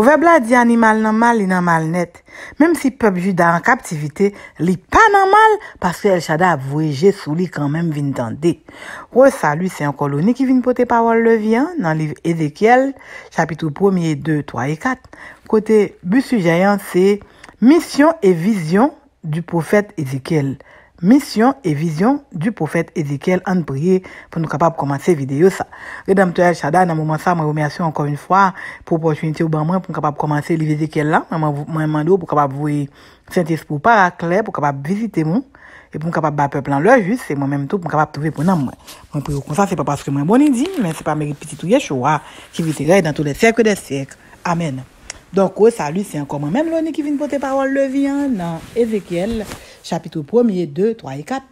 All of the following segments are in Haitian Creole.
Ouweb la di animal nanmal, li nanmal net. Mem si pep juda an kaptivite, li pa nanmal, paske El Shadda avweje sou li kanmem vin dan de. Ouwe salu, se an koloni ki vin pote pavol le vi an, nan liv Ezekiel, chapitou 1e, 2e, 3e, 4e. Kote busu jayan, se misyon e vizyon du pofet Ezekiel. Misyon e vizyon du profet Ezekiel an priye pou nou kapap komanse videyo sa. Redemptorye chada nan mouman sa, moun remyasyon ankon yon fwa pwoponshunite ou ban mwen pou mwen kapap komanse li Ezekiel la. Mwen mandou pou kapap vwey Saint-Exupéry parakle, pou kapap vizite moun e pou mwen kapap bape plan lòjus, se moun mèm tou pou mwen kapap touve pou nan mwen. Moun priyo kon sa, se pa paske mwen boni di, men se pa mèri piti tou yechoua ki vite ray dan tou de sèkre de sèkre. Bon, Amen. Donk ou oh, salu, se ankon mèm lòni ki vin pou te parol levi an non, nan E chapitre 1 2, 3 et 4.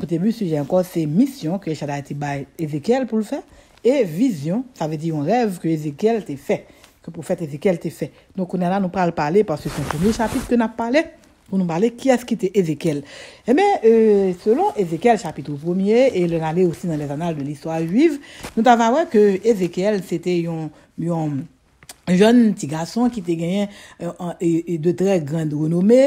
Côté le sujet encore, c'est mission que a Ézéchiel pour le faire. Et vision, ça veut dire un rêve que Ézéchiel t'a fait. Que le prophète Ézéchiel t'a fait. Donc, on est là, nous parle parler parce que c'est le premier chapitre que nous avons parlé. Pour nous parler qui est-ce qui était Ézéchiel. Eh bien, euh, selon Ézéchiel, chapitre 1 et le allait aussi dans les annales de l'histoire juive, nous avons vu que Ézéchiel, c'était un, un joun ti gason ki te genyen euh, e de tre euh, eh grand renome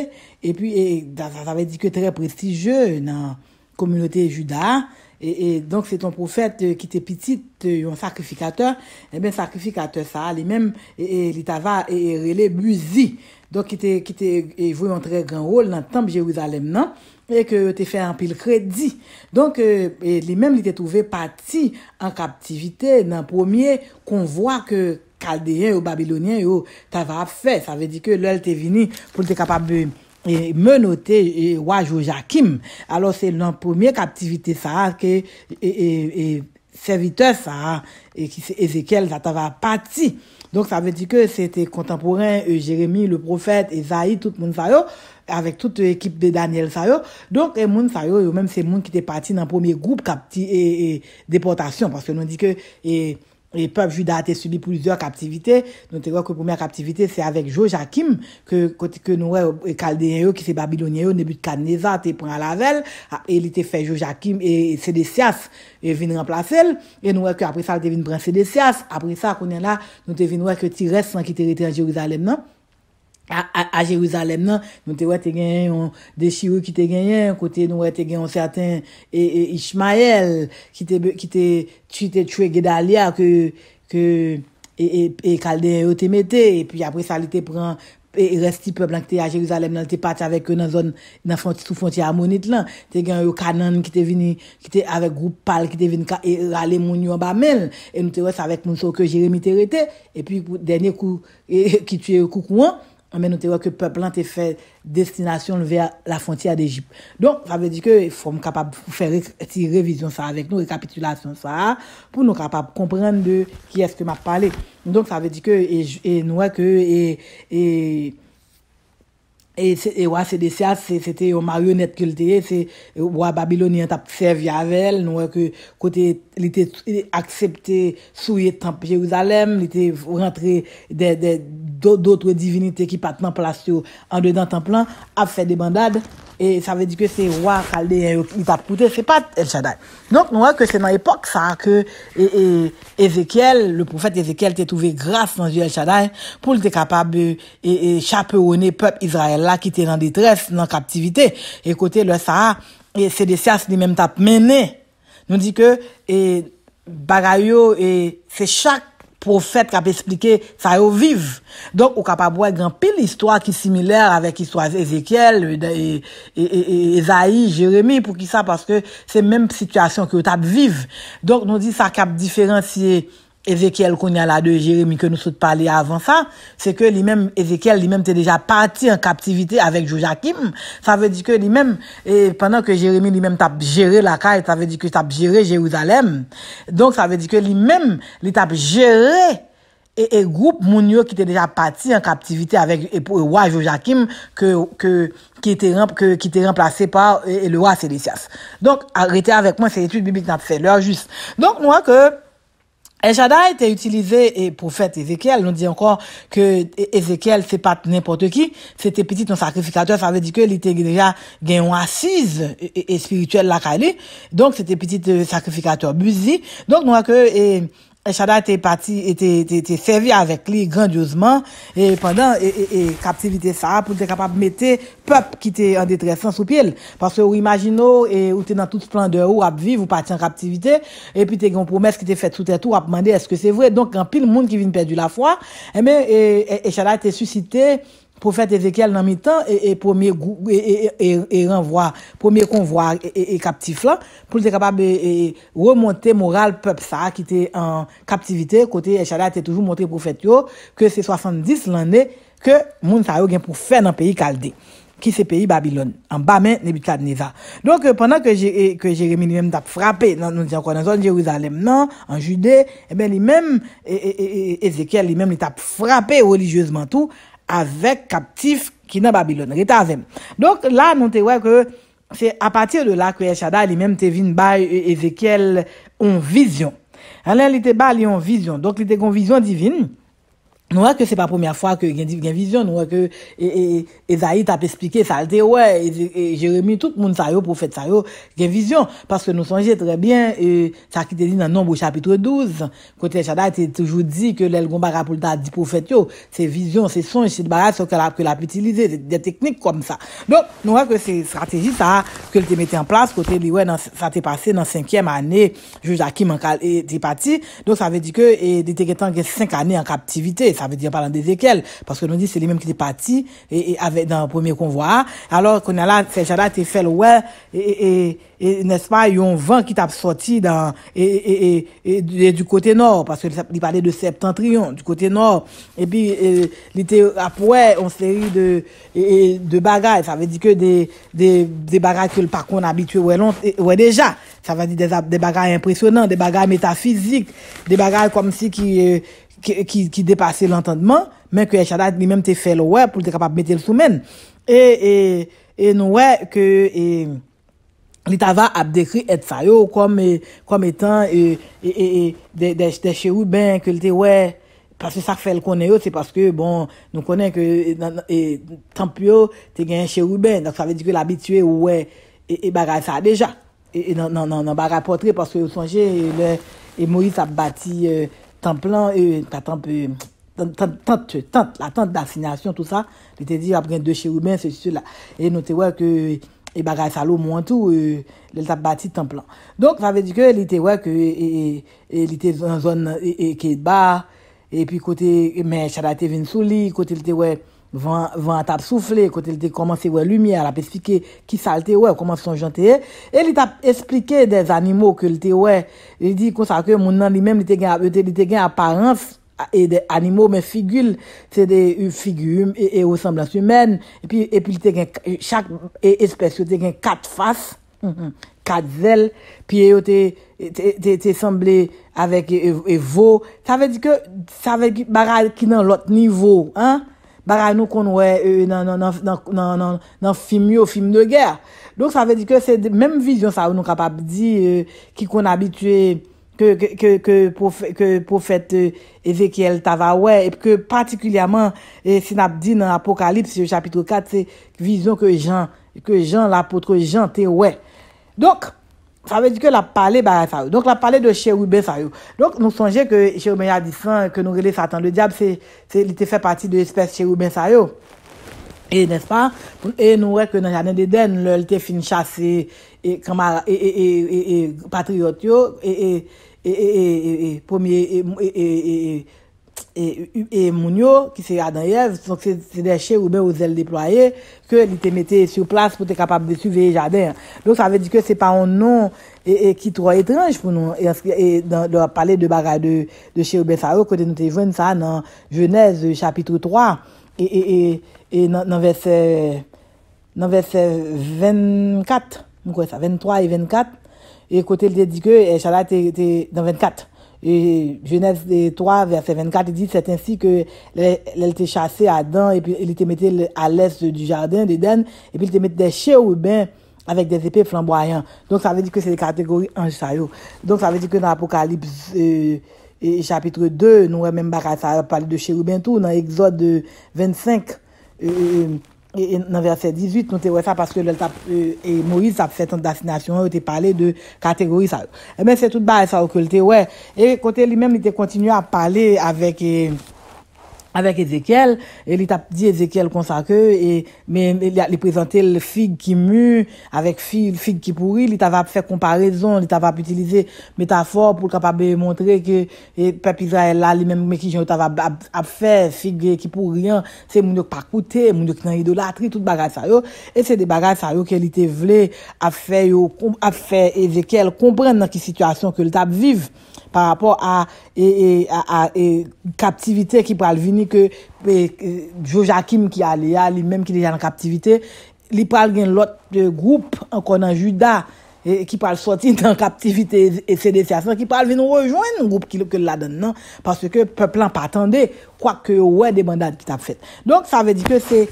e pi, sa ve di ke tre prestije nan komunote juda, e donk se ton profet ki te pitit yon sakrifikater, e ben sakrifikater sa, li men, li taza e rele buzi, donk ki te evou yon tre grand rol nan temp Jeruzalem nan, e ke te fe an pil kredi, donk li men li te touve pati an kaptivite nan promye kon vwa ke kaldeyen yo, babylonyen yo, ta va fe. Sa ve di ke lel te vini pou te kapab e, menote e, waj ou jakim. Alors, se nan pomiye kaptivite sa a e, e servite sa a e zekiel sa ta va pati. Donk, sa ve di ke se te kontemporan e jeremi, le profet, e zayi, tout moun sa yo, avek tout ekip de Daniel sa yo. Donk, moun sa yo, yo menm se moun ki te pati nan pomiye goup kapti e deportasyon. Paske nou di ke e E pep juda a te subi pouzior kaptivite, nou te wèk ou poumer kaptivite se avèk Joja Kim, ke nou wèk kaldenye yo ki se Babylonye yo, nebut kan Neza te pon a lavel, e li te fè Joja Kim, e Sedesias, e vin remplase el, e nou wèk apre sa te vin pran Sedesias, apre sa konen la, nou te vin wèk ti resman ki te rete an Jeruzalem nan. A Jeruzalem nan, nou te wè te genyen yon deshi wè ki te genyen, kote nou wè te genyen yon saten e, e, Ishmael, ki te tue gedalia e, e kalden yo te mette, e pi apre sa li te pren, e resti peblan ki te a Jeruzalem nan, te pati avek yo nan zon, nan soufon ti amonit lan, te genyen yo kanan ki te vini, ki te avek groupal ki te vini, e rale moun yo ba men, e nou te wè sa vek moun soke Jeremite rete, e pi denye ki tue koukouan, Amè nou te wè ke peuplante e fè destinasyon vè la fontia d'Egypte. Don, sa vè di ke, fòm kapab fè ti revizyon sa avèk nou, rekapitulasyon sa, pou nou kapab komprende ki eske map pale. Don, sa vè di ke, e nou wè ke, e... E wè, sè de sè a, sè tè yon marionèt kèl tè yè, wè, Babilonien tap sèv yavel, nou wè kè kote lite akseptè souye Tampje ou Zalem, lite rentre dè dòt wè divinite ki patan palasyo an dè dan Tamplan, ap fè de bandade. et ça veut dire que c'est roi chaldéen euh, il c'est pas El Shaddai donc nous voyons que c'est dans l'époque ça que et, Ézéchiel le prophète Ézéchiel t'est trouvé grâce dans Dieu El Shaddai pour être capable et, et chaperonner peuple Israël là qui était dans détresse dans captivité et le ça, et c'est des sias lui-même t'a mené nous dit que et bagayo et c'est chaque pou fèt kap esplike sa yo vive. Donk, ou kap ap wè granpil istwa ki similèr avèk istwa Ezekiel, e, e, e, Ezaïe, Jérémy, pou ki sa, paske se mèm situasyon ki ou tap vive. Donk, nou di sa kap diferenciye Ezekiel a là de Jérémie que nous sommes parler avant ça, c'est que lui-même, Ezekiel lui-même était déjà parti en captivité avec Joachim. Ça veut dire que lui-même, et pendant que Jérémie lui-même t'a géré la caille, ça veut dire que t'a géré Jérusalem. Donc ça veut dire que lui-même, il t'a géré et, groupe Mounio qui était déjà parti en captivité avec et le roi Joachim que, que, qui était que, qui était remplacé par le roi Célicias. Donc arrêtez avec moi, c'est l'étude biblique n'a fait l'heure juste. Donc moi que El Shaddai était utilisé et prophète Ézéchiel. On dit encore que Ézéchiel, c'est pas n'importe qui. C'était petit un sacrificateur. Ça veut dire que il était déjà gagné assise et, et, spirituelle la Donc, c'était petit euh, sacrificateur Buzi. Donc, nous que, Echaday te parti, te servi avèk li grandiozman, e pandan, e, e, e kaptivite sa, pou te kapap mette, pep, ki te an detresan sou pil, parce ou imagino e ou te nan tout splandeur, ou ap viv, ou pati an kaptivite, e pi te kompromet ki te fet sou tetou, ap mande, eske se vwe, donk an pil moun ki vin perdu la fwa, e men, e Echaday te susite, profet Ezekiel nan mi tan e, e premier konvoi e kaptif e, e, lan pou se kapab remonte moral pep sa ki te en kaptivite kote Echadat te toujou montre profet yo ke se 70 lan de ke moun sa yo gen pou fe nan peyi kalde ki se peyi Babylon an ba men nebitad neza donk penan ke Jeremie li men tap frape nan nou diyan kon an zon Jeruzalem nan an Jude e eh ben li men Ezekiel li men li tap frape religiozman tou avèk kaptif ki nan Babilon, rita zèm. Donk la nou te wè kè, se apatir de la kweye chada, li mèm te vin ba evèkèl on vizyon. Alè li te ba li on vizyon, donk li te kon vizyon divin, Nou wè ke se pa premier fwa ke gen div gen vizyon, nou wè ke Ezaït e, e, e ap esplike, sa al te wè, jè remi tout moun sa yo pou fèt sa yo gen vizyon, paske nou sonje trebyen, sa ki te di nan nombou chapitre 12, kote chada te toujou di ke lèl gomba rapoulta di pou fèt yo, se vizyon, se sonj, se baraj, so ke la pou utilize, de teknik kom sa. Don, nou wè ke se strategi sa, ke l te mette en plas, kote li wè, sa te pase nan 5è mè anè, jòj akim an kal, te pati, don sa vè di ke, de te ketan gen avè di yon parlant dé zèkel, paske nou di se li mèm ki te pati, avè dan premier konvoi a, alò konè la, se jada te fèl wè, e nèspa yon van ki tap soti, e du kote nor, paske li pale de septentrion, du kote nor, e pi li te ap wè, on se li de bagay, sa vè di ke de bagay ki l'par kon abitue wè lons, wè deja, sa vè di de bagay impresyonant, de bagay metafizik, de bagay kom si ki, ki depase l'entendman, men ke yè chadat li menm te fèl wè, pou te kapap mette l soumen. E, e, e nou wè, e, li taza ap dekri et fayou, kom etan, de che wou ben, ke l te wè, pasè sa fèl konen yo, se paske bon, nou konen, tanp yo, te genye che wou ben, dan sa vè di kwe l'abitue wè, e bagay sa deja, e nan bagay potre, paske yo sonje, e Moïse ap bati, la tante d'asinasyon tou sa, li te di apren de che roumen se si sou la, e nou te wè ke e bagay salou mwantou, li tap bati tan plan. Donk sa ve di ke li te wè ke li te zon zon ke et ba, e pi kote me chada te vin sou li, kote li te wè, Van tap soufle kote li te komanse wè lumiè, la pe spike ki salte wè, wè komanse son janteye. E li tap esplike de zanimou ke li te wè, li di konsa ke moun nan li mèm, li te gen aparense e de animou men figule, se de euh, figume e ou semblansi men, e pi li te gen, chak e espèsyo te gen kat fas, kat zel, pi e yo te semblé avek e vo, sa ve di ke sa ve baral ki nan lot nivou, an? Baray nou kon wè e, nan film yo, film de gèr. Donk sa vè di ke, mèm vizyon sa wè nou kapap di, ki euh, kon abitue, ke profet Ezekiel euh, tava wè, e pke patikulyaman, euh, se nap di nan apokalipsi yo chapitro 4, se vizyon ke jan, ke jan l'apotre jan te wè. Donk, Sa ve di ke la pale baray sa yo. Donk la pale de chè ou ben sa yo. Donk nou sonje ke chè ou me yadi fin, ke nou rele satan. Le diap se lite fe pati de espèche chè ou ben sa yo. E nespa? E nou wek ke nan janen deden, lite fin chase, e patriot yo, e poumye, e poumye, E moun yo, ki se ya dan yev, se de Che Rouben ou zel deploye, ke li te mette sou plas pou te kapab de su veye jade. Don sa ve di ke se pa an non, e ki tro etranj pou nou, e la pale de bagay de Che Rouben sa ou, kote nou te jwen sa nan jwenez chapitrou 3, e nan ve se 24, mou kwa sa 23 et 24, e kote li te di ke, e chala te nan 24. Et Genèse 3, e verset 24, il dit, c'est ainsi que l'elle t'est chassée à dents et puis l'il t'est mettée à l'est du jardin d'Éden. Et puis l'il t'est mettée chez Roubain avec des épées flamboyants. Donc, ça veut dire que c'est les catégories 1, ça y est. Donc, ça veut dire que dans l'Apocalypse, euh, chapitre 2, noue m'embarasse à parler de chez Roubain tout. Dans l'Exode 25, touche. E, e, nan verset 18 nou te wè sa paske lèl tap e, e Moïse sa fè ton dasinasyon ou te pale de kategori sa e mè se tout ba e sa okulte wè e kote li mèm li te kontinu a pale avèk e Avèk Ezekiel, li tap di Ezekiel konsake, li prezante le fig ki mu, avèk fig ki pouri, li tap ap fè komparèzon, li tap ap utilize metafor pou kap ap be montre ki pep Israel la, li menm meki jen yo tap ap fè fig ki pouri, se mouniok pa koute, mouniok nan idolatri, tout bagaj sa yo, e se de bagaj sa yo ke li te vle ap fè Ezekiel komprende nan ki situasyon ke li tap vive. pa rapor a kaptivite ki pral vini ke Joja Kim ki a li a, li menm ki li jan kaptivite, li pral gen lot group an konan juda, ki pral soti tan kaptivite et se desyason, ki pral vini rejoen nou group ki lopke ladan nan, paske ke peplan patande, kwa ke ouwe de bandade ki tap fete. Donk sa ve di ke se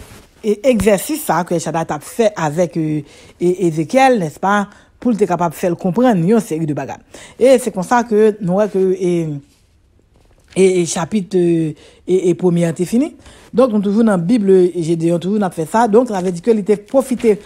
egzersis sa, kwe chada tap fete avek Ezekiel, nespa? pou l te kapap fèl kompren yon seri de bagan. Et c'est con ça que n'oura que... et, chapitre et, et premier était fini. Donc, on toujours dans la Bible, j'ai on toujours fait ça. Donc, ça veut dire qu'il était profité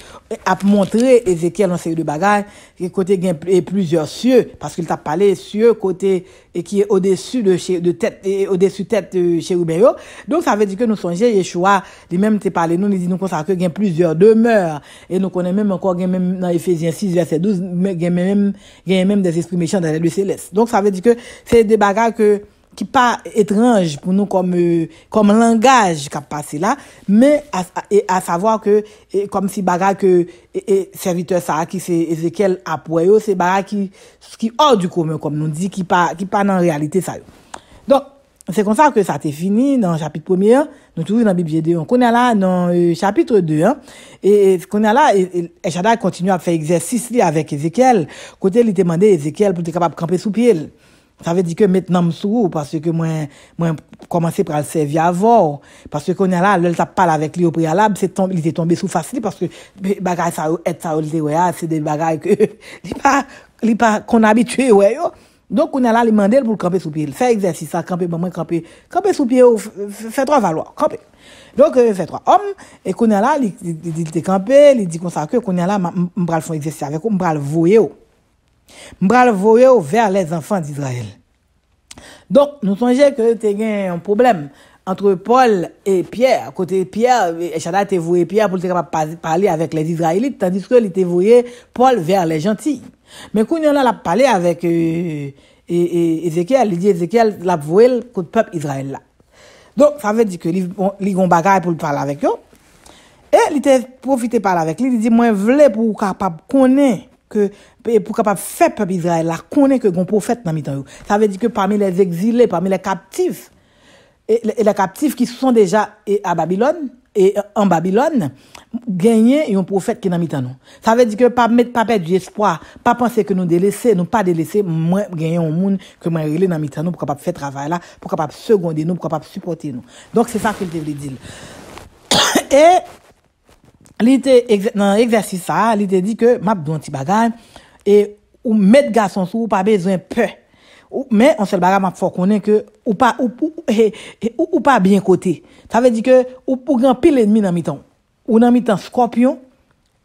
à montrer Ézéchiel dans série de bagages, côté et plusieurs cieux, parce qu'il t'a parlé cieux, côté, et qui est au-dessus de, de tête, au-dessus tête chez euh, Chérubéo. Donc, ça veut dire que nous songeons, Yeshua, lui-même t'a parlé, nous, nous dit, nous consacre qu'il y a plusieurs demeures. Et nous connaissons même encore, même dans Ephésiens 6, verset 12, il y a même, même des esprits méchants dans les lieux célestes. Donc, ça veut dire que c'est des bagages que, ki pa etranj pou nou kom euh, langaj kap pase la, men a savo ke kom si baga ke serviteur sa a ki se Ezekiel apwe yo, se baga ki or du koumen kom nou di ki pa nan realite sa yo. Don, se kon sa ke sa te fini nan chapitre pomi an, nou touvi nan Bibliye 2, kon ya la nan euh, chapitre 2, kon ya la, Echadak kontinu a fe eksersis li avèk Ezekiel, kote li te mande Ezekiel pou te kapap kampe sou pye lè. Sa ve di ke met nan msou, parce ke mwen komanse pral sevi avor, parce ke konye la, lèl sa pal avèk li yo pri alab, lèl se tombe sou fasli, parce ke bagay sa ou et sa ou lèl se wey a, se de bagay ke li pa kon abitue wey yo. Don konye la, lèl mandèl pou kampè sou pi, lèl fè egzèsi sa, kampè mwen mwen kampè, kampè sou pi yo, fè trò valwa, kampè. Don fè trò om, e konye la, lèl se kampè, lèl di kon sa ke, konye la, mpral fon egzèsi avèk yo, mpral vouye yo. Mbra le voye ou ver les enfants d'Israël Donk nou sonje ke te gen yon problem Antre Paul et Pierre Kote Pierre, Echadar te voye Pierre Pou li te kapap pali avek les Israelit Tandis ke li te voye Paul ver les gentil Men koun yon la la pali avek Ezekiel Li di Ezekiel la voye kote pep Israel la Donk sa ve di ke li gon bagay pou li pali avek yo E li te profite pali avek li Li di mwen vle pou kapap konen pou kapap fè pep Israel la konen ke yon pou fèt nan mitan nou. Sa vè di ke parmi les exilés, parmi les captifs, les captifs ki sou son deja a Babylon, en Babylon, genyen yon pou fèt ki nan mitan nou. Sa vè di ke pa mèd pa pèd di espoir, pa pansè ke nou dé lèsè, nou pa dé lèsè, mwen genyen yon moun ke mwen relè nan mitan nou pou kapap fè travay la, pou kapap seconde nou, pou kapap supporte nou. Donk se sa kèl te vlè dil. E... li te, nan egzersis sa, li te di ke, map do an ti bagay, e ou met gason sou, ou pa bezwen pe, ou men, an sel bagay map fok konen ke, ou pa, ou, ou, ou pa byen kote, sa ve di ke, ou pou gran pil ennmi nan mitan, ou nan mitan skopyon,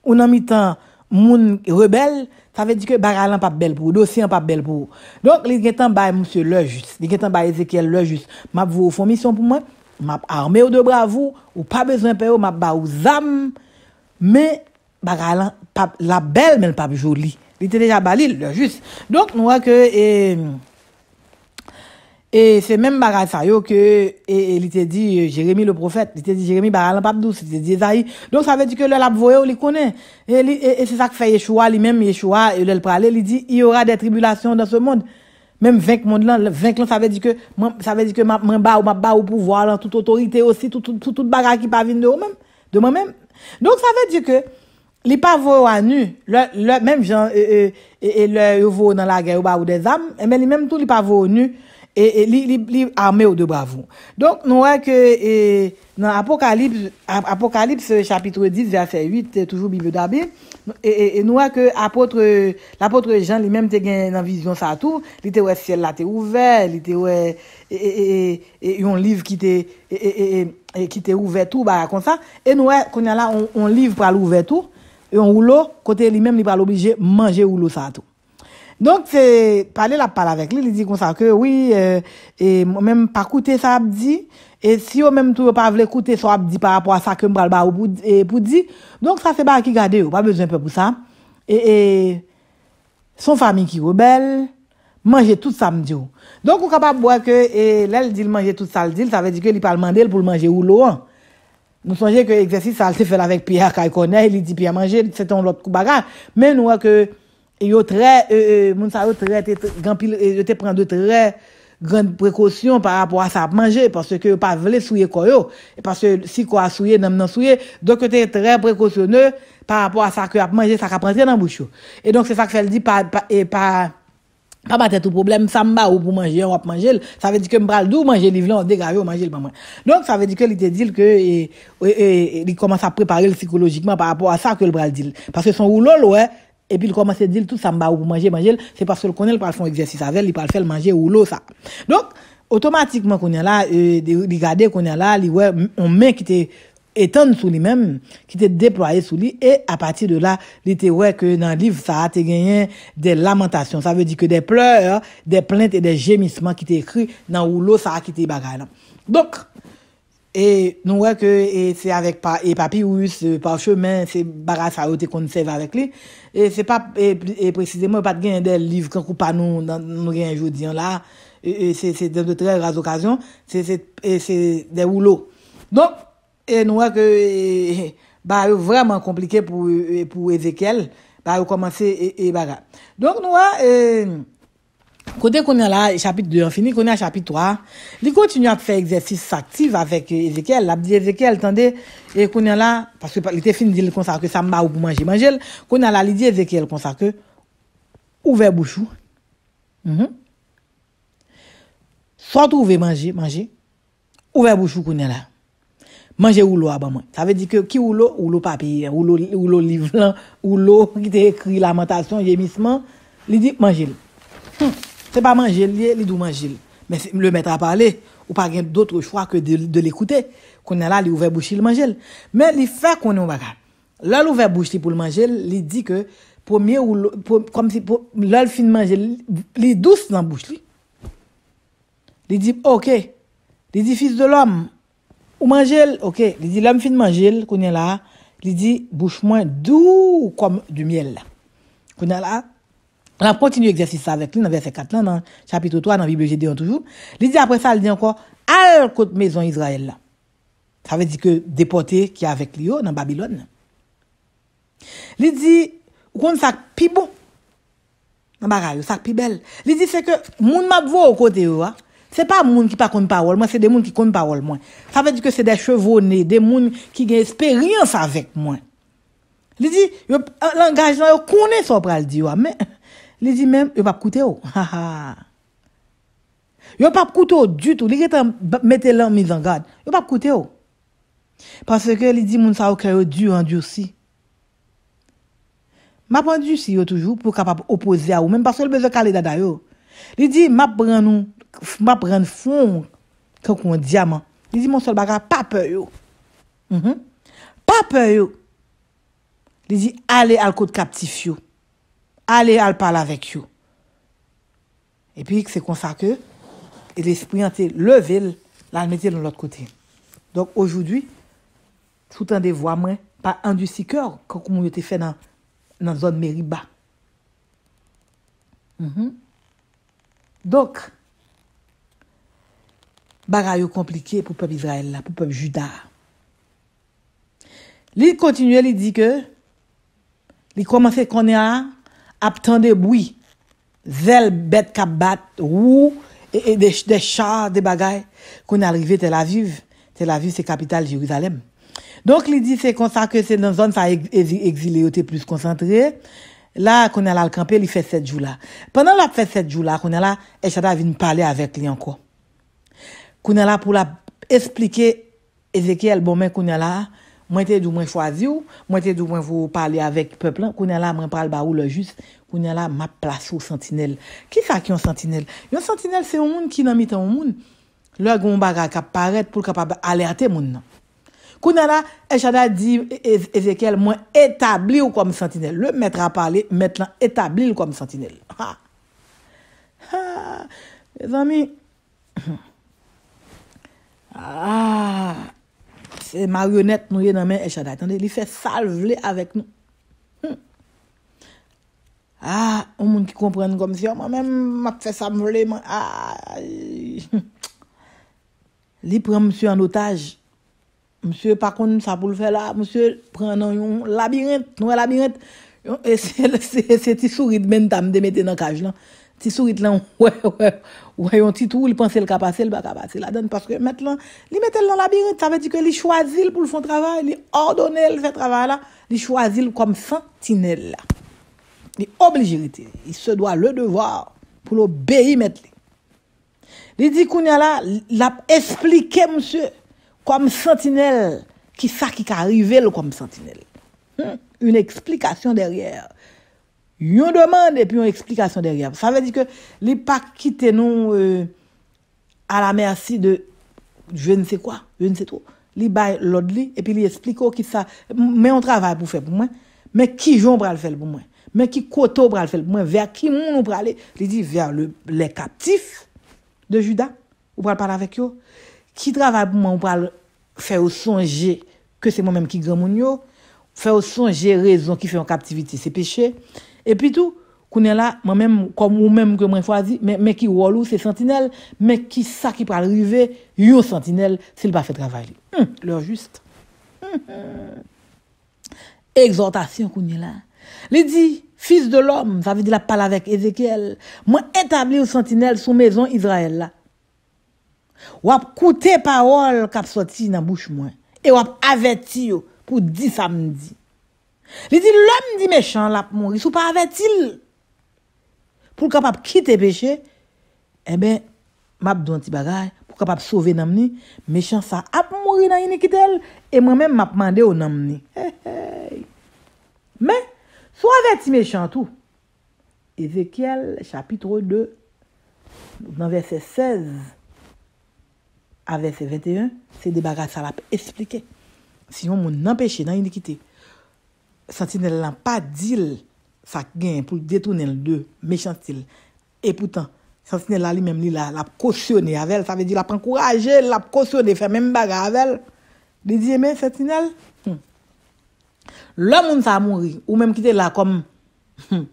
ou nan mitan moun rebel, sa ve di ke, bagay lan pap bel pou, dosyen pap bel pou, donk li gen tan bay monsye lòjus, li gen tan bay Ezekiel lòjus, map vou ou fomisyon pou mwen, map arme ou de bravou, ou pa bezwen pe ou, map ba ou zam, Men, baga lan, pap, la bel men pap joli. Li te deja bali, le jist. Donk nou a ke, e, e se men baga sa yo ke, e li te di Jeremy le profet, li te di Jeremy baga lan pap dou, li te di Ezaïe. Donk sa ve di ke le lap voye ou li kone. E li, e se sa ke fè Yechoua li men, Yechoua, e le pralé, li di, i yora de tribulation dan se monde. Men venk monde lan, venk lan sa ve di ke, sa ve di ke men ba ou ma ba ou pou voalan, tout otorite osi, tout baga ki pa vin de ou men, de men men. Donk, sa ve di ke li pavou anou, le, le, menm jan, e, e, e, e le yu vou nan la gen ou ba ou de zam, e eh, menm li menm tou li pavou anou, E, e li li arme ou de bravoun. Donk nou wè ke e, nan apokalips, apokalips chapitre 10 verset 8, toujou Bibliotabir, e, e nou wè ke apotre, l'apotre Jean li mèm te gen nan vizyon sa tou, li te wè siel la te ouve, li te wè, e yon liv ki te ouve tou, ba kon sa, e nou wè kon yon liv pral ouve tou, e yon oulo, kote li mèm li pral oblije manje oulo sa tou. Donk se, pa li la pa pal avek, li li di kon sa ke, oui, e euh, mwen mwen pa koute sa ap di, e si yo mwen mwen tou ve pa vle koute sa ap di pa rapo a sa ke mbral ba ou pou di, donk sa se ba ki gade yo, pa bezwen pe pou sa. E son fami ki gobel, manje tout samdi yo. Donk ou kapap wak ke, e lè l di l manje tout sa l di, sa ve di ke li pal mandel pou l manje ou lo. Mwen sonje ke eksesis sa l se fel avèk pi ya kaj kone, e li di pi ya manje, se ton l ot kou bagaj. Men wak ke, Yo te pren de tre prekosyon par rapport a sa ap manje parce que yo pa vle souye koyo parce que si ko a souye, nam nan souye dok yo te tre prekosyonne par rapport a sa ke ap manje sa ka prenti nan boucho. Et donc c'est ça que je l'ai dit par ma tête au problème sa mba ou pou manje, ou ap manje ça veut dire que me brale d'où manje, donc ça veut dire que l'été d'il il commence à préparer le psychologiquement par rapport a sa ke le brale d'il parce que son rouleau l'ouè epi l komanse di l tout sa mba ou pou manje manje l, se pas se l konel pa l fon egzersis avèl, li pa l fel manje ou lo sa. Donk, otomatikman konel la, li gade konel la, li wè, on men ki te etan sou li mèm, ki te depoye sou li, e apati de la, li te wè ke nan liv sa, te genyen de lamentasyon, sa vè di ke de pleur, de plente, de jemisman ki te ekri, nan ou lo sa ki te bagay lan. Donk, E nou wè ke e se avèk pa e papi ou se pa chè men se barat sa ou te kondisev avèk li. E se pa, e precizèmou e pat gen yon del liv kankou pa nou dan nou gen yon diyon la. E, e, e se de tre raz okasyon, se de ou lo. Donk, e nou wè ke, e, ba yon vreman komplike pou Ezekiel, ba yon komanse e barat. Donk nou wè, e... Kote konen la, chapit 2 an fini, konen la chapit 3, li kontinu ap fè eksersis saktiv avèk Ezekiel, l ap di Ezekiel, tande, e konen la, paske li te fin di li konsake, sa mba ou pou manje manjel, konen la, li di Ezekiel konsake, ouve bouchou, mhm, sotou ouve manje, manje, ouve bouchou konen la, manje oulo abaman, sa ve di ke ki oulo, oulo papi, oulo livlan, oulo ki te ekri lamentasyon, jemisman, li di manjel, mhm, Se pa manjil li, li dou manjil. Men se m le mette a pale, ou pa gen d'otre, chwa ke de l'ekoute, kounen la, li ouve bouche li manjil. Men li fe kounen wakar. L'ol ouve bouche li pou l'manjil, li di ke, pou mye ou, pou, kom si pou, l'ol fin manjil, li douf nan bouche li. Li di, ok, li di, fils de l'om, ou manjil, ok, li di, l'om fin manjil, kounen la, li di, bouche mwen dou, kounen la, An ap kontinu egzesis sa vek li nan verse 4 lan nan chapito 3 nan Bible GD an toujou. Li di apre sa, li di anko, al kote mezon Israel la. Sa ve di ke depote ki avek li yo oh, nan Babylon. Li di, ou konde sak pi bon. Nan baray, ou sak pi bel. Li di, se ke moun mabvo ou kote yo a, se pa moun ki pa konde parol, moun se de moun ki konde parol moun. Sa ve di ke se de chevone, de moun ki gen esperyans avek moun. Li di, yo langaj nan yo kone sa pral di yo a, men an. Li di men, yo pa p koute yo. Yo pa p koute yo du tout. Li getan mette lan mizan gade. Yo pa p koute yo. Pase ke li di moun sa ou kre yo du an du si. Ma pa du si yo toujou pou kapap opoze a ou. Men pasol bezo kaleda da yo. Li di, ma pren foun kakoun diamant. Li di, moun sol baga, pa pe yo. Mhm. Pa pe yo. Li di, ale al kout kaptif yo. ale al pale avek yo. E pi, se konsa ke, e l'espri ante leve, la al mette l'on l'ot kote. Donk, ojou di, sou tan de vwa mwen, pa an du si kòr, koum yote fe nan zon meri ba. Mm-hmm. Donk, bagay yo komplike pou pèm Israel la, pou pèm Juda. Li kontinye li di ke, li komanse kone a, ap tan de boui, zel, bet, kabat, wou, e, e, de char, de bagay, koun alrive Tel Aviv, Tel Aviv se kapital Jeruzalem. Donk li di se konsa ke se nan zon sa exiliyote plus konsantre, la koun alal kampe li fe set jou la. Pendan la fe set jou la, koun alal, Echada vin pale avek li anko. Koun alal pou la esplike Ezekiel Bomen koun alal, Mwen te doun mwen fwazi ou, mwen te doun mwen vou pale avèk pèp lan, kounen la mwen pale ba ou lò jys, kounen la mwen plas ou sentinel. Ki kak yon sentinel? Yon sentinel se yon moun ki nan mitan yon moun. Lò goun baga kap paret pou kap ap alerte moun nan. Kounen la, e chada di, e, e-, e- zekel mwen etabli ou kom sentinel. Lò mètre a pale, mèt lan etabli ou kom sentinel. Ha! Ha! E zami! Ha! Ha! Se eh, marionet nou ye nan men echaday. Eh, Tande, li fe sal vle avèk nou. Hmm. Ah, ou moun ki komprende kom si. Oh, mwen mwen, mwen fe sal vle, mwen. Li pren msye an otaj. Msye, pakoun, sa pou l'fè la. Msye, pren nan yon labirent. Nou e yon eh, labirent. E se ti sourit men tam de mette nan kaj lan. Si sou it lan, wè wè, wè yon titou, li panse l kapase, l bakapase, la dan, paske met lan, li met el nan labirite, sa ve di ke li chwazil pou l fon travay, li ordonel fè travay la, li chwazil kom sentinel la. Li obligirite, li se doa le devor pou l obèi met li. Li di kounia la, li ap esplike msè, kom sentinel, ki sa ki ka rive l kom sentinel. Hmm? Un eksplikasyon deryèr. Yon demande epi yon eksplikasyon deri ap. Sa ve di ke li pa kite nou ala euh, mersi de je ne se kwa, je ne se tro. Li bay lod li epi oh, li espliko ki sa men yon travay pou fe pou mwen men ki jon pral fel pou mwen men ki koto pral fel pou mwen ver ki moun nou pral li. Li di ver le kaptif de juda ou pral pral avek yo. Ki travay pou mwen ou pral fe ou sonje ke se moun men ki gremoun yo fe ou sonje rezon ki fe an kaptiviti se pechey E pi tou, kounen la, mwen mèm, kon mwen mèm kè mwen fwa zi, mèm mèm ki wòl ou se sentinel, mèm ki sa ki pral rive, yon sentinel, sil pa fè travay li. Hmm, lòr jist. Exhortasyon kounen la. Lè di, fis de lòm, zavè di la pal avèk Ezekiel, mwen etabli ou sentinel sou mezon Izrael la. Wap koute parol kap soti nan bouch mwen. E wap avèti yo pou di samdi. Lè di lèm di mechant lè ap mori Sou pa avè til Pou lè kapap kite peche Eben, eh map dou an ti bagay Pou kapap souve namni Mechant sa ap mori nan inikitel E mè mè map mande ou namni Mè, sou avè ti mechant ou Ezekiel chapitre 2 Nan verse 16 A verse 21 Se di bagay sa lè ap explike Sinon moun nan peche nan inikite Sentinelle nan pa dil sa gen pou detounen l de mechantil. E poutan, Sentinelle la li mem li la koshone avel. Sa ve di la pankouraje, la koshone, fe men baga avel. Li di eme eh Sentinelle? Hmm, le moun sa moun ri ou menm ki te la kom hmm,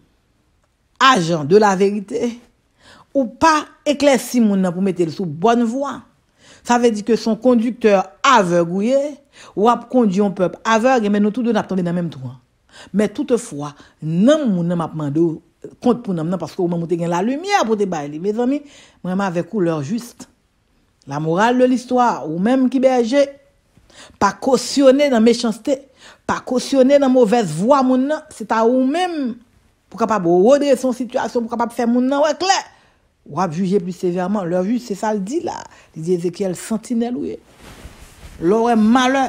ajan de la verite. Ou pa eklesi moun nan pou mette sou bonn voan. Sa ve di ke son kondukteur aveg ouye. Ou ap kondyon pep aveg e menm nou tout de nap ton de nan menm touan. Mè toutefwa, nan mounen ap mandou kont pou nan mnen pasko ou mwen mwote gen la lumiè ap wote bay li. Mè zami, mwen mwen avekou lèr jist. La moral lèr l'histoire, ou mwen mwen ki bèjè, pa kosyonè nan mèchanstè, pa kosyonè nan mwovez vwa mounen, se ta ou mwen mwen pou kapap ou odre son situasyon, pou kapap fè mounen wèk lè. Ou ap juje pli severman, lèr juj se sa l'di la. Di diè zè kèl sentinel wè. Lè ou mwen malè,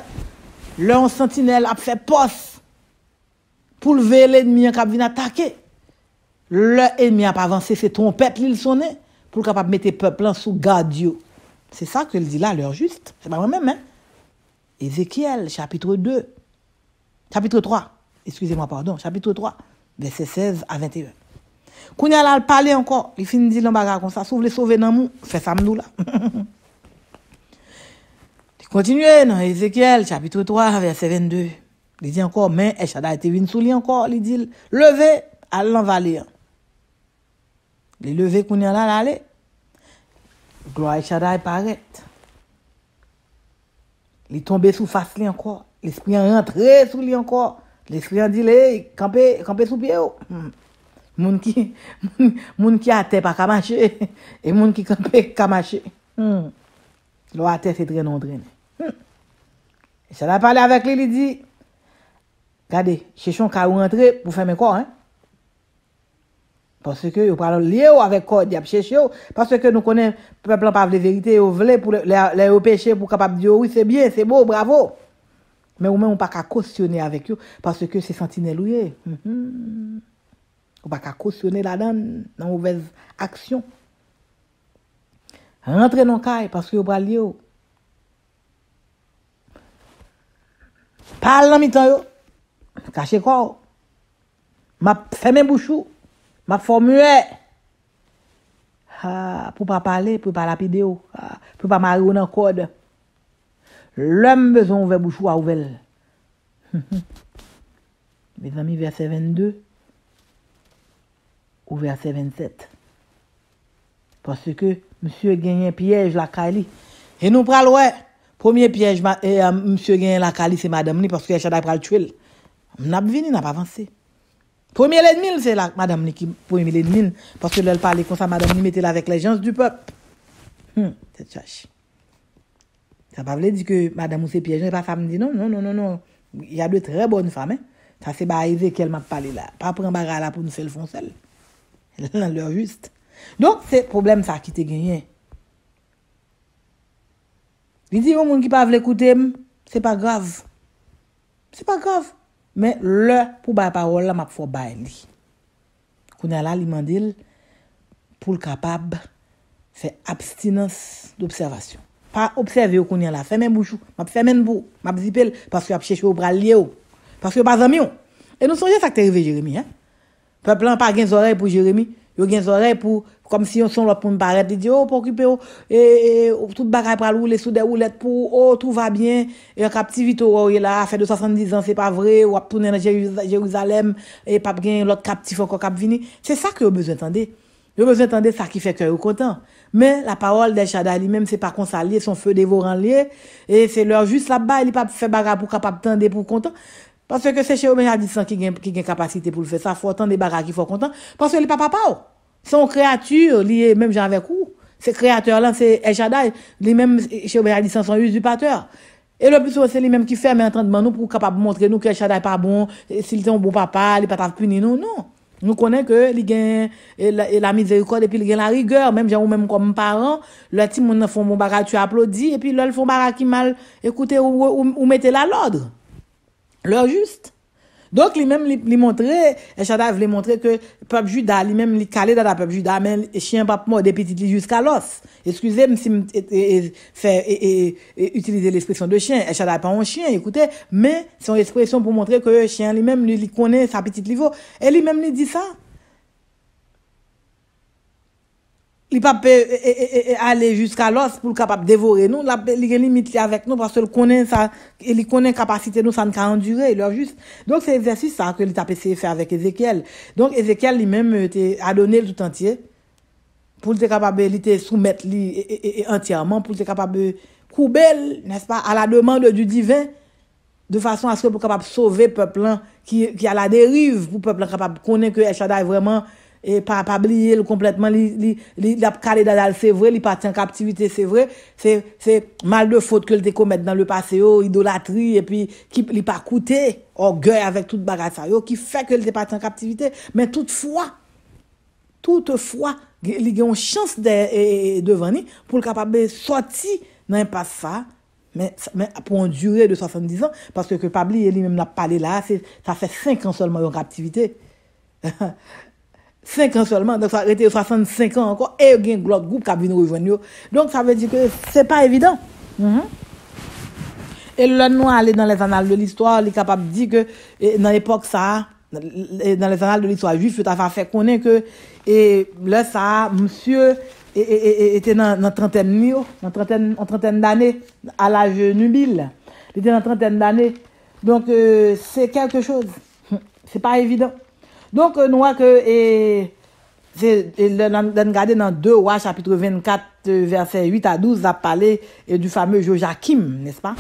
lè ou sentinel ap fè posse. pour lever l'ennemi qui vient attaquer. L'ennemi a pas avancé, c'est trompette l'île sonne pour capable mettre le peuple sous garde. C'est ça que qu'il dit là, l'heure juste. C'est pas moi-même. Hein? Ézéchiel, chapitre 2, chapitre 3, excusez-moi, pardon, chapitre 3, verset 16 à 21. Quand il a parlé encore, il finit de dire l'embarras comme ça, S'ouvre les sauver dans nous, Fais ça nous là. Continuez dans Ézéchiel, chapitre 3, verset 22. Li di anko, men Echaday te vin sou li anko. Li di, leve, al l'anvali an. Li leve koun yon al ale. Gloa Echaday e paret. Li tombe sou fas li anko. L'espli an rentre sou li anko. L'espli an di le, e kampe, e kampe sou pie ou. Hmm. Moun ki, moun ki ate pa kamache. E moun ki kampe kamache. Gloa hmm. ate se drenon drenen. Hmm. Echaday pale avek li li di. Gade, chèchon kwa ou rentre pou fèmè kwa, hein? Pwase kè ou pralè liè ou avè kwa di ap chèchè ou. Pwase kè nou konè peplan pa vle verite ou vle pou lè ou peche pou kapap di oh ou. Ou, se bie, se bo, bravo. Mè ou mè ou pa kakos yonè avè kyo. Pwase kè ou se sentine louye. Ou pa kakos yonè la dan nan ou vez aksyon. Rentre nou kwa e, pwase kè ou pralè liè ou. Pal nan mi tan yo. Kache kou. Ma femen bouchou. Ma formuè. Ha, pou pa pale, pou pa lapide ou. Ha, pou pa maroun an kode. Lèm bezon ouve bouchou a ouvel. Bezon mi verse 22. Ouverse 27. Pase ke msye genyen piyej la kali. E nou pral wè. Premier piyej msye genyen la kali se madam ni. Pase ke yè chaday pral twil. Mn ap vini, n ap avanse. Po eme lèdmine, se la, madame ni ki po eme lèdmine. Paske lèl pale konsa, madame ni mette la vek lèjans du pep. Hmm, tè tchache. Sa pa vle di ke madame ou se piye, jenè pa sa mdi, non, non, non, non, non. Y a dwe trè bonne famen. Sa se ba aize ke l mat pale la. Pa pren baga la pou nou sel fon sel. Lèl an lèl juste. Donk, se problem sa ki te genyen. Vi di yon moun ki pa vle koute m, se pa grav. Se pa grav. Men lè pou bay parol la mak fò bay li. Kounen la li mandil pou l kapab fè abstinans d'observasyon. Pa observe yo kounen la, fè men bouchou, map fè men bou, map zipel, paske ap chè chè yo bral liye yo, paske yo pas amyon. E nou sonje sa k te rive Jeremie, he? Pe plan pa gen zorey pou Jeremie, yo gen zorey pou... kom si yon son lò poun baret, di di, oh, pou kipe yo, e, e tout bagay pral ou, le sou de ou let pou, oh, tout va bien, e yo kap ti vito, oh, yon la, fè de 70 ans, se pa vre, wap tounen a Jerusalem, e pap gen, lò kap ti fò kò kap vini, se sa ki yo bezou entende, yo bezou entende, sa ki fè kè yo kontan, men la parol de chada li men, se pa konsa li, son fè devoran li, e se lò jist la ba, li pap fè bagay pou kap ap tende, pou kontan, parce ke se che yo men a disan, ki gen kapasite Son kreatur liye mèm jan avèk ou, se kreatur lan se echaday, li mèm, chè ou bè a di 508 du pater. E lè piso se li mèm ki fè mè entran dman nou pou kapap mwontre nou ke echaday pa bon, e si li ten ou bou papa, li patav pouni nou, non. nou. Nou konè ke li gen e la e mizèrikode epi li gen la rigèr, mèm jan ou mèm kòm mèm paran, lè ti mwè nan fò mwò bon baga tu aplodi, epi lè lè fò baga ki mal ekoute ou mette la lòdre. Lè ou juste. Donk li e men li e montre, Echadav li montre ke pep juda, li men li kale dada pep juda, men chien pap mou de petit li jusqu'a los. Eskouze, e, utilize l'espresyon de chien, Echadav pa an chien, ekoute, men son espresyon pou montre ke chien li men li kone sa petit li vo, e li men li di sa. li pape e, e, e, e ale jusqu'a los pou kapap devore nou, li gen limit li avek nou, parce li konen kapasite nou, sa n ka endure, lor jist. Donk se esersis sa ke li tapese e fe avek Ezekiel. Donk Ezekiel li menm te adone l tout entye, pou li te kapab li te soumet li entyaman, pou li te kapab koubel, nespa, a la demande du divin, de fason aske pou kapab sove peplan ki a la derive pou peplan kapab konen ke Echada e vreman E pa blil kompletman li la kalè dadal, se vre, li pati an kapitivite, se vre, se mal de fote ke oh, li te komèt nan le pase yo, idolatri, e pi li pa koute, o gè avèk tout bagat sa yo, ki fè ke li te pati an kapitivite. Men toutfwa, toutfwa, li gen yon chans de veni, pou l'ka pa blil soti nan yon passe sa, men pou yon dure de 70 ans, paske ke pa blil li men ap pale la, sa fè 5 ans sol mayon kapitivite. Ha ha ha. 5 ans solman, ete 65 ans anko, et gen glot goup kabine ou jwen yo. Donk sa ve di ke se pa evidant. Mhm. Et le nou alè dan les anal de l'histoire, li kapab di ke, nan epok sa, dan les anal de l'histoire ju, se ta fa fe konen ke, et le sa, msye, ete nan 30 ans, nan 30 ans d'anè, al age nou bil, ete nan 30 ans d'anè, donk se kek chouz, se pa evidant. Donk euh, nou euh, a ke, dan gade nan 2 wa, chapitre 24, verset 8 a 12, a pale euh, du fame bon Joja Kim, nespa,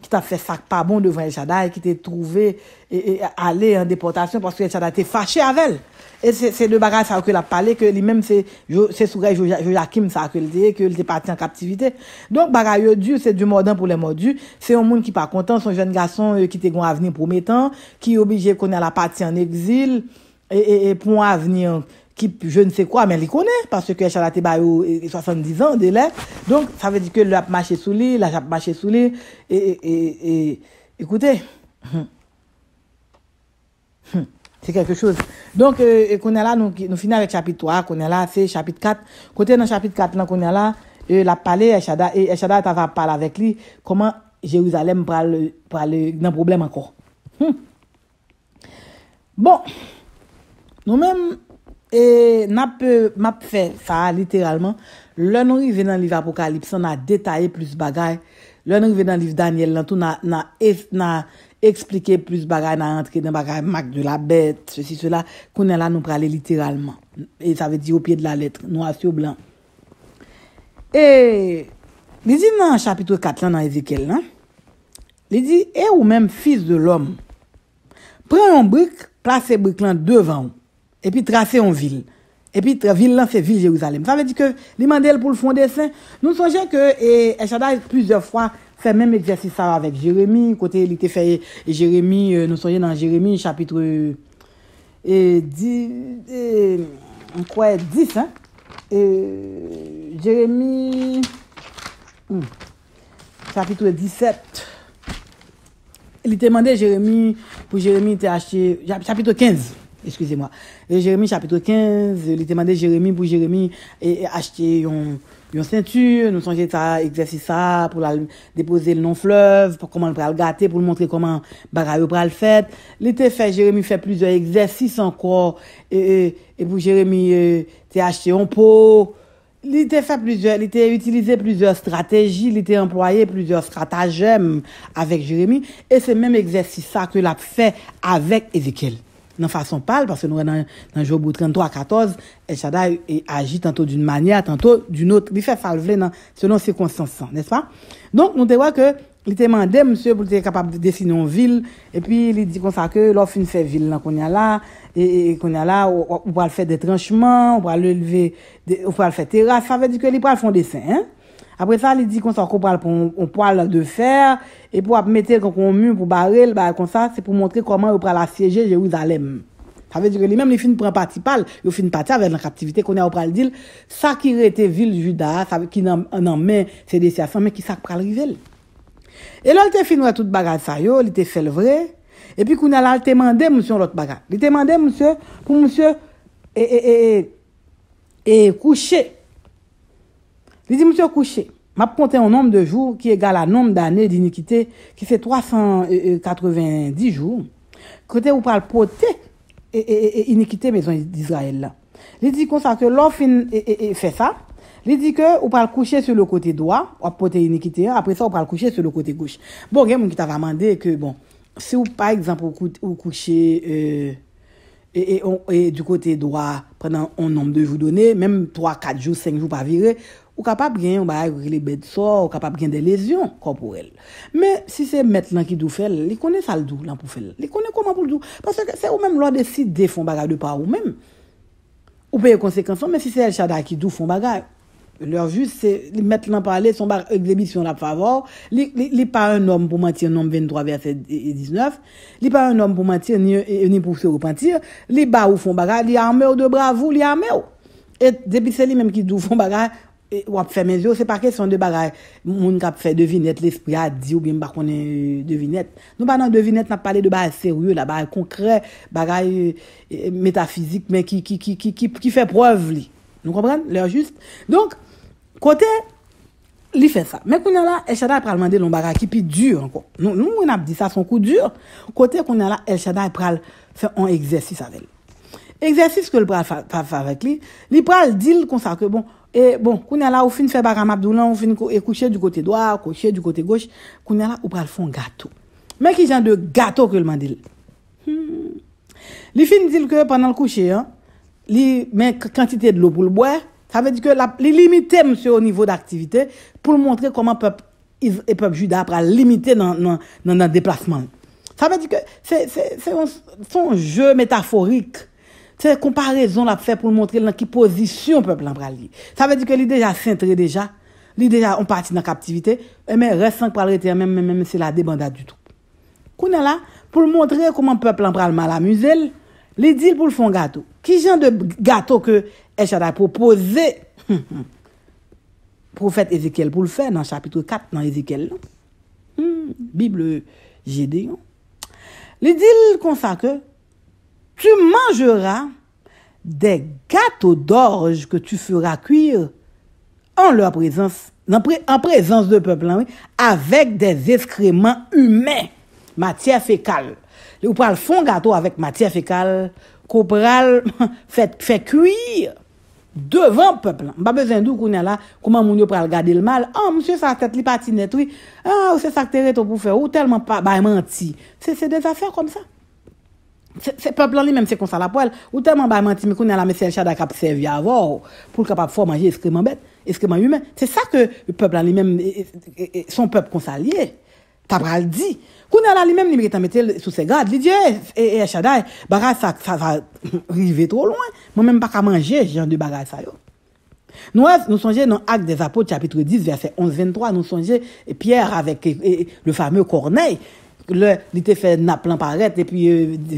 ki ta fè sak pa bon devan El Shadda, ki te trouve e ale en deportasyon, paske El Shadda te fache avèl. E se de bagay sa akwe la pale, se soure Joja Kim sa akwe le teye, ke le te pati an kaptivite. Donk bagay yo du, se du mordan pou le mordu, se yon moun ki pa kontan, son jen gason ki te gwa aveni pou metan, ki obije konen la pati an eksil, E pou an veni an kip, je ne se kwa, men li kone, paske Eshada te bayou 70 an de lè. Donk, sa ve di ke lè ap mache sou li, lè ap mache sou li, e, e, e, ekoute, c'est quelque chose. Donk, konen euh, euh, la, nou fina vek chapit 3, konen la, se chapit 4, kote nan chapit 4, nan konen la, lè ap pale, Eshada, Eshada ta va pale avek li, koman Jerusalem prale, prale nan problem hmm. ankor. Bon, Nou men, na pe, map fe, sa literalman, lè nou i ven nan liv Apokalips, sa nan detaye plus bagay, lè nou i ven nan liv Daniel, nan tou nan explike plus bagay, nan entre nan bagay, mak de la bet, se si se la, kounen la nou prale literalman. E sa ve di ou pye de la letre, nou asyo blan. E, li di nan chapitre 4 lan nan Ezekiel lan, li di, e ou men fils de l'om, pren l'on brik, plase brik lan devan ou, et puis tracer en ville. Et puis, la ville, c'est ville Jérusalem. Ça veut dire que l'Imandel, pour le fond des saints, nous songeons que et Echadai, plusieurs fois, fait même exercice avec Jérémie. Côté, il était fait Jérémie, euh, nous songeons dans Jérémie, chapitre et 10, et, quoi, 10, hein? Et, Jérémie, hmm, chapitre 17. Il était demandé Jérémie, pour Jérémie, il était acheté, chapitre 15, excusez-moi. Jérémie chapitre 15, il demandé Jérémie pour Jérémie et, acheter une, ceinture, nous songeons à exercer ça pour déposer le non-fleuve, pour comment le le gâter, pour montrer comment bagaille pour le fait. était fait, Jérémie fait plusieurs exercices encore, et, et, pour Jérémie, euh, a acheté un pot, il était fait plusieurs, il était utilisé plusieurs stratégies, il était employé plusieurs stratagèmes avec Jérémie, et c'est même exercice ça que l'a fait avec Ézéchiel. nan fason pal, parce nou wè nan joubou 33-14, e chada e agi tantou d'une mania, tantou d'une autre, li fè sal vle nan, selon sè konsensan, nè sva? Donk, nou te wè ke, li te mandè msè, pou te kapab desinon vil, e pi li di konsa ke, lò fè vil nan konya la, e konya la, ou pral fè detranchman, ou pral fè teras, sa vè di ke li pral fè desin, e, Apre sa, li di kon sa kou pral pou ou poal de fer, e pou ap mette kon kon mu pou barel, ba kon sa, se pou montre koman ou pral asyeje Jeouzalem. Sa ve di ki li menm li fin pran pati pal, li fin pati avè nan kaptivite kon an ou pral dil, sa ki rete vil juda, sa ki nan men se desyason, men ki sa pral rivel. E lò, li te fin wè tout bagaj sa yo, li te fèl vre, e pi koun alal te mandè monsyon lot bagaj. Li te mandè monsyon pou monsyon e, e, e, e kouchè. Li di msè kouche, m ap kontè an nom de joun ki egal an nom d'anè d'inikite ki se 390 joun, kote ou pal potè inikite mè son d'Israël la. Li di konsa ke lò fin fè sa, li di ke ou pal kouche se lò kote doa, ou ap potè inikite, apre sa ou pal kouche se lò kote kouche. Bon gen moun ki ta va mande ke bon, se ou pa ekzamp ou kouche e euh, du kote doa, pren an nom de joun donè, mèm 3, 4, 5 joun pa vire, Ou kapap gen, ou bagay, ou ki li bed so, ou kapap gen de lesyon korporel. Men, si se met lan ki dou fel, li kone sal dou lan pou fel. Li kone koman pou dou. Pase se ou men lo de si de fon bagay de pa ou men. Ou peye konsekanson, men si se el chada ki dou fon bagay. Leur vus se, li met lan pa ale, son bag ekzebisyon la favor. Li pa un nom pou mantien, nom 23 verset 19. Li pa un nom pou mantien, ni pou se repantir. Li ba ou fon bagay, li ame ou de bravou, li ame ou. Et depi se li men ki dou fon bagay, Ou ap fè menzo, se pa kè son de bagay, moun kap fè devinet, l'esprit a di ou bim bak konen euh, devinet. Nou ban nan devinet, nap pale de bagay seriou, la bagay konkrè, bagay metafizik, men ki fè preu vli. Nou kompran, lèr jist. Donk, kote, li fè sa. Mè kounen la, el chadal pral mande lon bagay ki pi dur ankon. Nou moun ap di sa son kou dur, kote kounen la, el chadal pral fè an egzèsis avèl. Egzèsis kòl pral fè avèk li, li pral dil konsa kè bon. E bon, kounen la ou fin fe baram abdoulan, ou fin e kouche du kote doa, kouche du kote goche, kounen la ou pral fon gato. Mè ki jan de gato ke lman dil. Hmm. Li fin dil ke panan lkouche, li mè kantite de lopoulbouè, sa ve di ke li limite mse o nivou d'aktivite pou lmontre koman pep e jida apra limite nan deplasman. Sa ve di ke son je metaforik. Se komparezon la pou fè pou l montre l nan ki posisyon pepe lan pral li. Sa ve di ke li deja sentre deja. Li deja, on parti nan kaptivite. Emen, resank pral rete, emen, emen, emen, se la debanda du tout. Kounen la, pou l montre kouman pepe lan pral mal amuse l, li dil pou l fon gato. Ki jen de gato ke Echad a proposé pou fèt Ezekiel pou l fè nan chapitre 4 nan Ezekiel. Hmm, Bible jede. Li dil kon sa ke tu manjera de gato d'orge ke tu fura kuir an prezans de peplan, avek de eskreman humen, matia fekal. Ou pral fon gato avek matia fekal, ko pral fè kuir devan peplan. Ba bezendou kounen la, kouman moun yo pral gade l'mal, an ah, monsye sa tete li pati netwi, an ou se sakte re to pou fè, ou telman bay manti. Se de zafèr kom sa. Se peop lan li menm se konsa la poel, ou teman ba manti me kounen la mesye El Shaddai kapsevi avor pou l kapap fwa manje eskriman bet, eskriman yumen. Se sa ke peop lan li menm e, e, e, son peop konsa liye, tabral di. Kounen la li menm li mireta metel sou se gade. Lidye, El eh, Shaddai, eh, eh, bagay sa va rive tro loin, mwen menm pa ka manje jan de bagay sa yo. Nou sonje nan ak de zapote chapitre 10 verset 11-23, nou sonje Pierre avek le fame kornei. Lè, lè te fè na plan parèt, epi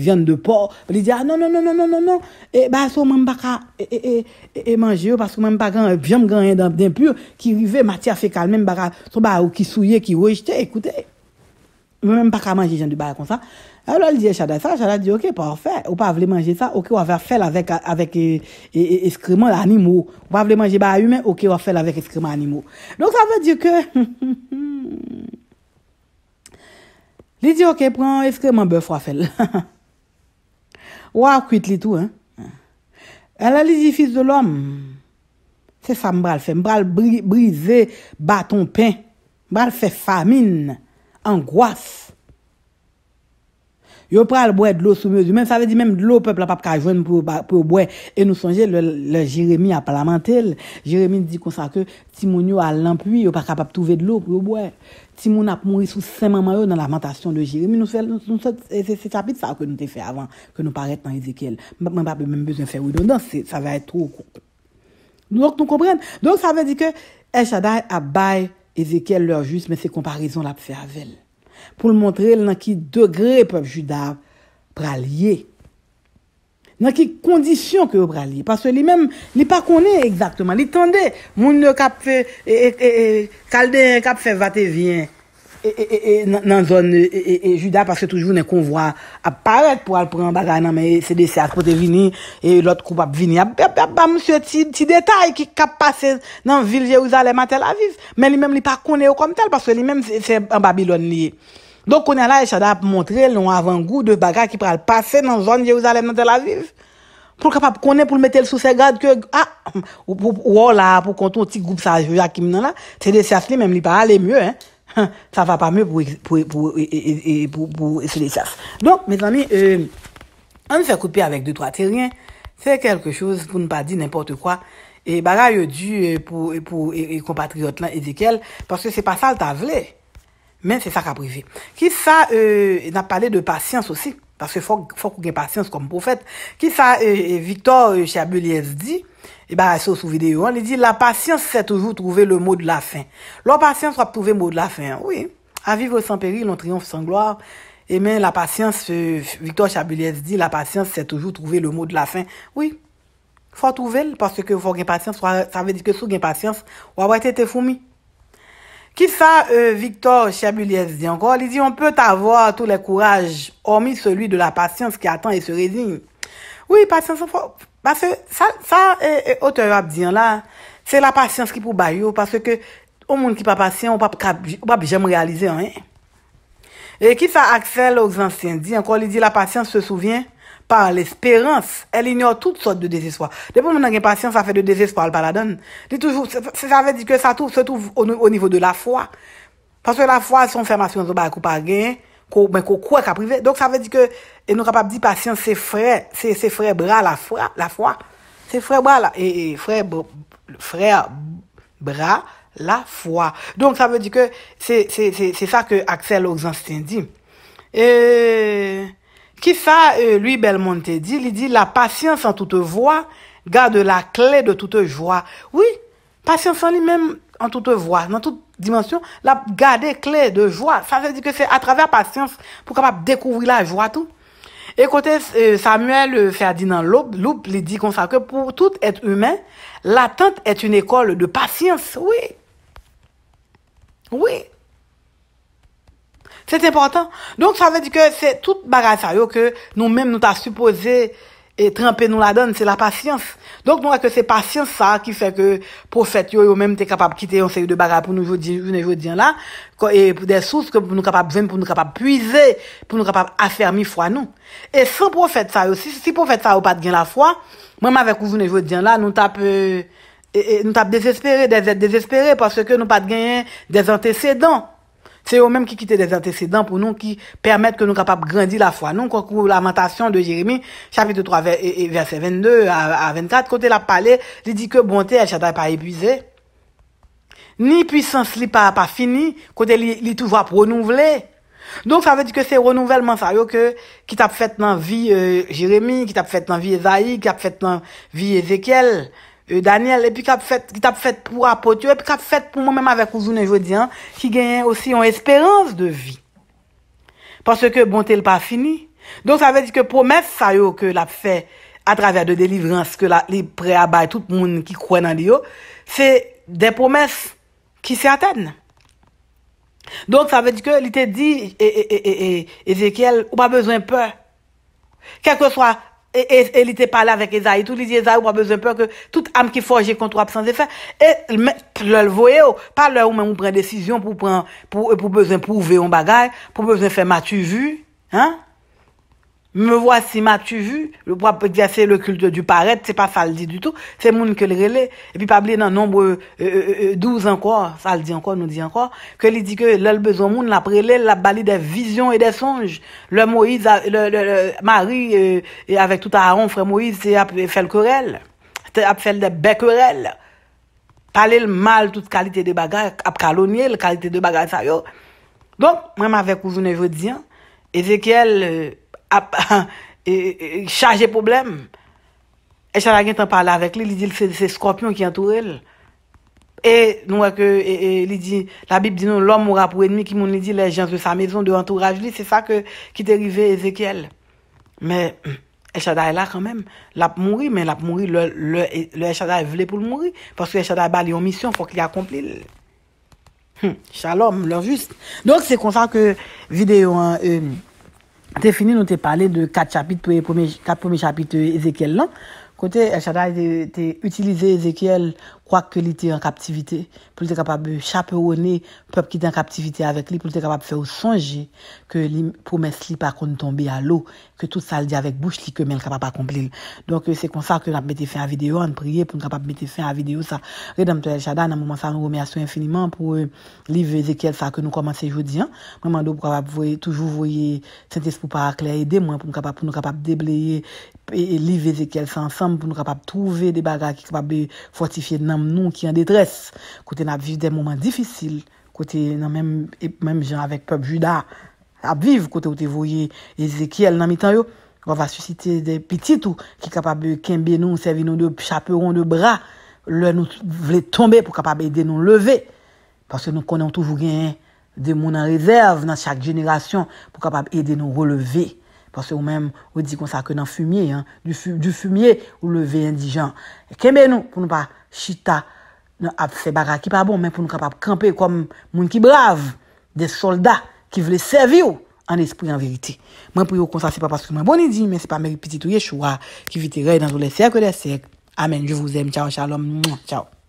yon euh, de por, lè di a, ah, non, non, non, non, non, non, non, e ba sou mèm baka, e manje yo, paskou mèm baka, jom gan yon dèm pur, ki rive matya fè kalmèm baka, sou ba ou ki souye, ki wèjte, ekoute, mèm baka manje jan di baka kon sa, alò lè di e eh, chadè sa, chadè di, okey, pa ou fè, euh, ou pa ou vle manje sa, okey, ou avè fèl avèk, avèk eskreman animou, ou pa ou vle manje baka yume, o Li di yo ke pran eskeman bè fwa fèl. Ou a kwit li tou. El a li di fils de l'om. Se sa mbral fè. Mbral brize baton pen. Mbral fè famine. Angouas. Yo pral bwe dlo sou mèdou, mèm sa vè di mèm dlo pèp la pap ka jwen pou bwe. E nou sonje, le Jeremie a pala mantel. Jeremie di kon sa ke, timoun yo a l'ampuy, yo pa kapap touve dlo pou bwe. Timoun ap mouri sou seman mayon nan lamentasyon de Jeremie. Nou se, nou se, se chapit sa a ke nou te fè avan, ke nou paret nan Ezekiel. Mèm pape mèm bezon fè ou don dan, sa va etro. Nou wak nou kompren. Don sa vè di ke, e chaday ap bay Ezekiel lor jus, mè se komparison la p fè avèl. pou l montre l nan ki degre pep judav pralye. Nan ki kondisyon ke pralye. Paswe li men, li pa konen egzaktman. Li tande moun yo kapfe, e, e, e, kalden yo kapfe vate vyen. E, e, e, nan zon, e, e, e, juda, paske toujvou nen konvo ap parek pou al pou yon bagay nan me CDC aspo te vini, e lot kou pap vini, ap, ap, ap, ap, ap, msye ti detay ki kap pase nan vil Jeouzalem a tel aviv, men li menm li pa kone yo kom tel, paske li menm se, se, se, en Babylon li. Donk kone la, e chada ap montre, loun avan gou de bagay ki pral pase nan zon Jeouzalem a tel aviv. Pou kap ap kone, pou l metel sou se gade, ke, a, ou, ou, ou la, pou konton ti goup sa jeouzalem ki menan la, Hein, ça va pas mieux pour, pour, pour, pour, pour Donc, mes amis, euh, on fait couper avec deux, trois terriens. C'est quelque chose, pour ne pas dire n'importe quoi. Et bah a dû pour, pour et, compatriotes là, Ezekiel, parce que c'est pas ça le tavelé. Mais c'est ça qu'a privé. Qui ça, euh, n'a parlé de patience aussi. Parce que faut, faut qu'on ait patience comme prophète. Qui ça, euh, Victor euh, Chabuliez dit, et bah, ça, sous vidéo, on dit, la patience, c'est toujours trouver le mot de la fin. La patience, va trouver le mot de la fin, oui. À vivre sans péril, on triomphe sans gloire. Et eh bien, la patience, euh, Victor Chabuliez dit, la patience, c'est toujours trouver le mot de la fin. Oui, faut trouver, parce que faut une patience, ça veut dire que sous une patience, on va été fourmis. Qui ça, euh, Victor Chabuliez dit encore? Il dit, on peut avoir tous les courage, hormis celui de la patience qui attend et se résigne. Ouye, euh, euh, pasyans se fwa... Basè, sa e otevap diyan la, se la pasyans ki pou bayou, pasè ke ou moun ki pa pasyans, ou pa bi jem realize an. E ki sa aksel ou zansyen diyan, kon li di la pasyans se souvien par l'espérans, el ignore tout sort de dezéspoi. Depo moun an gen pasyans, sa fè de dezéspoi al paladon. Di toujou, se sa ve di ke sa touf, se touf ou nivou de la fwa. Pasè la fwa, son fermasyon, zo bakou pa gen, ben quoi qu'à privé. Donc ça veut dire que et nous pas dire patience c'est frère, c'est c'est frère bras la foi, la foi. C'est frère bras la et, frère frère bras la foi. Donc ça veut dire que c'est c'est c'est c'est ça que Axel Oxenstein dit. Et qui ça euh, lui Belmonte dit, il dit la patience en toute voix garde la clé de toute joie. Oui, patience en lui-même en toute voie, dans toute dimension, la garder clé de joie. Ça veut dire que c'est à travers patience pour capable découvrir la joie tout. Et euh, Samuel euh, Ferdinand Loup, Loup il dit comme ça que pour tout être humain, l'attente est une école de patience. Oui. Oui. C'est important. Donc, ça veut dire que c'est toute bagatelle que nous-mêmes, nous t'as supposé et tremper nous la donne, c'est la patience. Donc, nous, que c'est patience, ça, qui fait que, prophète, yo, yo, même, t'es capable de quitter un série de bagarre pour nous, aujourd'hui, aujourd'hui, là, et des sources que pour nous capable de pour nous capable puiser, pour nous capable affermir foi, nous. Et sans prophète, ça, si, si prophète, ça, ou pas de gain la foi, même avec vous, aujourd'hui, là, nous tape, euh, et, nous tape désespéré, désespérés parce que nous pas de gain des antécédents. C'est eux-mêmes qui quittent des antécédents pour nous, qui permettent que nous capables de grandir la foi. Nous, quand lamentation de Jérémie, chapitre 3, verset 22 à 24, côté la palais, il dit que bonté, elle n'est pas épuisée. Ni puissance, n'est pas, finie, côté, elle est toujours renouvelée. Donc, ça veut dire que c'est renouvellement, ça, que, qui t'a fait dans vie, euh, Jérémie, qui t'a fait dans vie Esaïe, qui t'a fait dans vie Ézéchiel. Euh, Daniel, ki tap fète pou apote yo, ki tap fète pou mèm avèk ouzoun e jodi an, ki genyen osi yon espérans de vi. Paske bon tel pa fini. Don sa vè di ke promès sa yo ke la fè a travè de delivrans ke la li pre abay tout moun ki kwen nan di yo, se de promès ki se atèn. Don sa vè di ke li te di, Ezekiel, ou pa bezwen pè. Kèk ke swa, E, e, e li te pale avèk Ezaïe, tout li di Ezaïe ou pa bezèn pèr ke tout am ki fòjè kontour absens de fè. E lèl voyè ou, pale ou mè mou pren desisyon pou bezèn pou ouve yon bagay, pou bezèn fè matu vu, hèn. Me vwa si ma tu vu, pou ap gase le kulte du paret, se pa sa ldi du tout, se moun ke lrele, e pi pabli nan nombre douz anko, sa ldi anko, nou di anko, ke li di ke lel bezon moun, la prele, la bali de vizyon e de sonj, le Moïse, le Marie, e euh, avek touta aron, fre Moïse, se ap fel korel, se ap fel de be korel, pale l mal tout kalite de bagay, ap kalonye, kalite de bagay sa yo. Don, mwen ma vek ou zoun evo diyan, Ezekiel, Et e, e, charger problème. Et Chada, qui en parler avec lui, il dit que c'est scorpion qui entoure elle. Et nous, euh, la Bible dit que l'homme mourra pour ennemi, qui m'ont dit les gens de sa maison, de l'entourage, c'est ça qui est arrivé, Ezekiel. Mais, Et est là quand même. La mourir, mais la mourir, le le Chada est voulu pour mourir, parce que Et Chada est en mission, il faut qu'il accomplisse. Hum, shalom l'homme juste. Donc, c'est comme ça que, vidéo hein, euh, te fini, nou te pale de 4 chapitre, 4 premier chapitre Ezekiel lan. Kote El Shaddai te utilize Ezekiel kwa ke li te en kaptivite, pou li te kapap chaperone pep ki te en kaptivite avek li, pou li te kapap fe ou sonje ke li promes li pa kon tombe alo, ke tout sa li di avek bouche li ke men kapap akompli. Donk se kon sa ke nou ap mette fe an videyo, an priye pou nou kapap mette fe an videyo sa. Redan mte El Shaddai nan mouman sa nou gome aso infiniman pou euh, li ve Ezekiel sa ke nou komanse jodi. Mwen mando pou kapap voye, toujou voye, sentes pou pa akler ede mwen pou nou kapap debleye. elive Ezekiel sa ansam pou nou kapap touve de baga ki kapap be fortifiye nanm nou ki an detres. Kote nan ap vive de mouman difisil. Kote nanm menm jen avèk pep juda ap vive kote ou te voye Ezekiel nanm itan yo. Kwa va susiti de pititou ki kapap be kembe nou, servi nou de chaperon de bra. Lè nou vle tombe pou kapap be ide nou leve. Parce nou konen touvou gen de mounan rezerv nan chak jenerasyon pou kapap be ide nou releve. Pasè ou mèm ou di konsa ke nan fumye, du fumye ou leve indijan. Kèmè nou pou nou pa chita, nou ap se baga ki pa bon, mèm pou nou kapap kampe kom moun ki brave, de soldat ki vle servyo, an espri an verite. Mèm pou yo konsa se pa paske mèm boni di, mèm se pa mèri piti tou ye choua, ki viti ray nan zou lesèk ou lesèk. Amen, je vous aime, chào, chào lòm, chào.